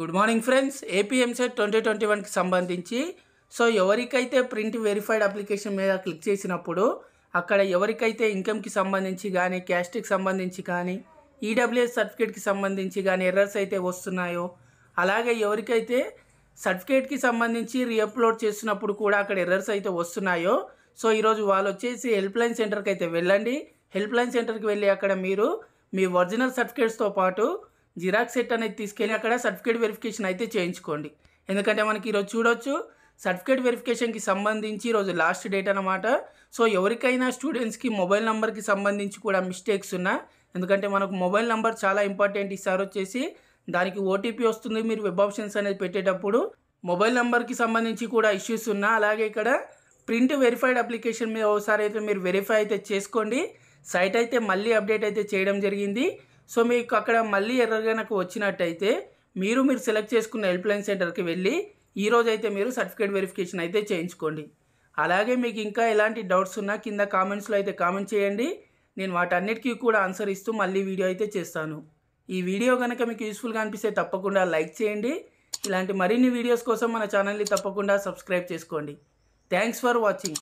good morning friends AP EAMCET twenty twenty వన్కి సంబంధించి so ఎవరికైతే ప్రింట్ వెరిఫైడ్ అప్లికేషన్ మీద క్లిక్ చేసినప్పుడు అక్కడ ఎవరికైతే ఇన్కమ్కి సంబంధించి కానీ క్యాస్ట్కి సంబంధించి కానీ ఈడబ్ల్యూఎస్ సర్టిఫికేట్కి సంబంధించి కానీ ఎర్రర్స్ అయితే వస్తున్నాయో అలాగే ఎవరికైతే సర్టిఫికేట్కి సంబంధించి రీఅప్లోడ్ చేసినప్పుడు కూడా అక్కడ ఎర్రర్స్ అయితే వస్తున్నాయో సో ఈరోజు వాళ్ళు వచ్చేసి హెల్ప్ లైన్ సెంటర్కి అయితే వెళ్ళండి హెల్ప్ లైన్ సెంటర్కి వెళ్ళి అక్కడ మీరు మీ ఒరిజినల్ సర్టిఫికేట్స్తో పాటు జిరాక్స్ సెట్ అనేది తీసుకెళ్ళి అక్కడ సర్టిఫికేట్ వెరిఫికేషన్ అయితే చేయించుకోండి ఎందుకంటే మనకి ఈరోజు చూడొచ్చు సర్టిఫికేట్ వెరిఫికేషన్కి సంబంధించి ఈరోజు లాస్ట్ డేట్ అనమాట సో ఎవరికైనా స్టూడెంట్స్కి మొబైల్ నెంబర్కి సంబంధించి కూడా మిస్టేక్స్ ఉన్నా ఎందుకంటే మనకు మొబైల్ నెంబర్ చాలా ఇంపార్టెంట్ ఈసారి వచ్చేసి దానికి ఓటీపీ వస్తుంది మీరు వెబ్ ఆప్షన్స్ అనేది పెట్టేటప్పుడు మొబైల్ నెంబర్కి సంబంధించి కూడా ఇష్యూస్ ఉన్నా అలాగే ఇక్కడ ప్రింట్ వెరిఫైడ్ అప్లికేషన్ మీద ఒకసారి అయితే మీరు వెరిఫై అయితే చేసుకోండి సైట్ అయితే మళ్ళీ అప్డేట్ అయితే చేయడం జరిగింది సో మీకు అక్కడ మళ్ళీ ఎర్ర కనుక వచ్చినట్టయితే మీరు మీరు సెలెక్ట్ చేసుకున్న హెల్ప్లైన్ సెంటర్కి వెళ్ళి ఈరోజు అయితే మీరు సర్టిఫికేట్ వెరిఫికేషన్ అయితే చేయించుకోండి అలాగే మీకు ఇంకా ఎలాంటి డౌట్స్ ఉన్నా కింద కామెంట్స్లో అయితే కామెంట్ చేయండి నేను వాటన్నిటికీ కూడా ఆన్సర్ ఇస్తూ మళ్ళీ వీడియో అయితే చేస్తాను ఈ వీడియో కనుక మీకు యూస్ఫుల్గా అనిపిస్తే తప్పకుండా లైక్ చేయండి ఇలాంటి మరిన్ని వీడియోస్ కోసం మన ఛానల్ని తప్పకుండా సబ్స్క్రైబ్ చేసుకోండి థ్యాంక్స్ ఫర్ వాచింగ్